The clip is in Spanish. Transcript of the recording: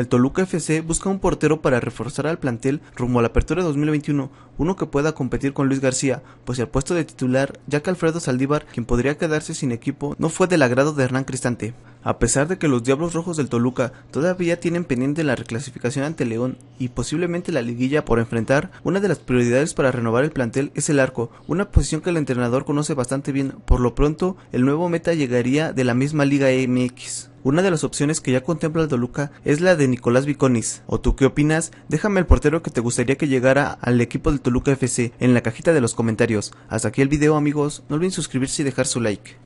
El Toluca FC busca un portero para reforzar al plantel rumbo a la apertura 2021, uno que pueda competir con Luis García, pues el puesto de titular, ya que Alfredo Saldívar, quien podría quedarse sin equipo, no fue del agrado de Hernán Cristante. A pesar de que los Diablos Rojos del Toluca todavía tienen pendiente la reclasificación ante León y posiblemente la liguilla por enfrentar, una de las prioridades para renovar el plantel es el arco, una posición que el entrenador conoce bastante bien. Por lo pronto, el nuevo meta llegaría de la misma Liga MX. Una de las opciones que ya contempla el Toluca es la de Nicolás Viconis. ¿O tú qué opinas? Déjame el portero que te gustaría que llegara al equipo del Toluca FC en la cajita de los comentarios. Hasta aquí el video amigos, no olviden suscribirse y dejar su like.